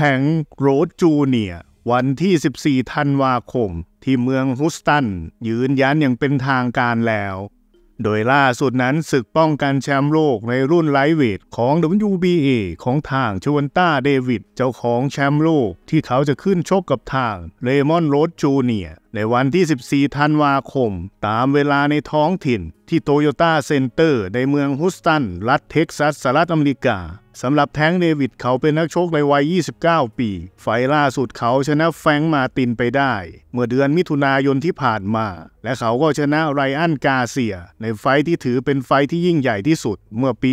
แทงโรดจูเนีย วันที่ 14ธันวาคม ที่เมืองฮุสตันยืนยันอย่างเป็นทางการแล้ว โดยล่าสุดนั้น ศึกป้องกันแชมป์โลก ในรุ่นไลท์เวทของ WBA ของทางชวนต้าเดวิด เจ้าของแชมป์โลก ที่เขาจะขึ้นชกกับทาง เลมอนโรดจูเนียในวันที่ 14ธันวาคม ตามเวลาในท้องถิ่นที่โตโยต้าเซ็นเตอร์ในเมืองฮุสตันรัฐเท็กซัสสหรัฐอเมริกาสำหรับแท้งเดวิดเขาเป็นนักชกในวัย 29 ปี ไฟล่าสุดเขาชนะแฟงมาตินไปได้ เมื่อเดือนมิถุนายนที่ผ่านมา และเขาก็ชนะไรอันกาเซียในไฟที่ถือเป็นไฟที่ยิ่งใหญ่ที่สุดเมื่อปี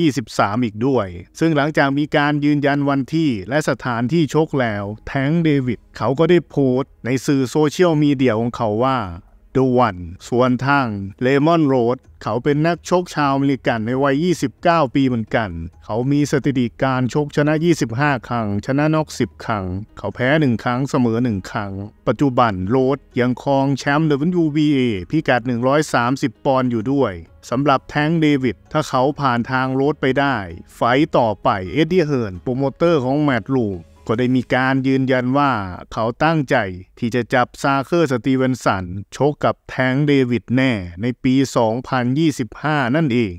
2023 อีกด้วย ซึ่งหลังจากมีการยืนยันวันที่และสถานที่ชกแล้ว แท้งเดวิดเขาก็ได้โพสต์ในสื่อโซเชียลมีเดียของเขาว่าดว e o ส่วนทางเลมอนโรดเขาเป็นนักชกชาวอเมริกันในวัย 29 ปีเหมือนกัน เขามีสถิติการชกชนะ 25 ครั้ง ชนะนอก 10 ครั้ง เขาแพ้ 1 ครั้งเสมอ 1 ครั้ง ปัจจุบันโรดยังครองแชมป์ WBA พิกัด 130 ปอนด์อยู่ด้วย สำหรับแท้งเดวิดถ้าเขาผ่านทางโรดไปได้ ไฟต่อไปเอ็ดดี้เฮิร์นโปรโมเตอร์ของแมตต์ลูก็ได้มีการยืนยันว่าเขาตั้งใจที่จะจับซาเคอร์สตีเวนสันชกกับแทงเดวิดแน่ในปี 2025 นั่นเอง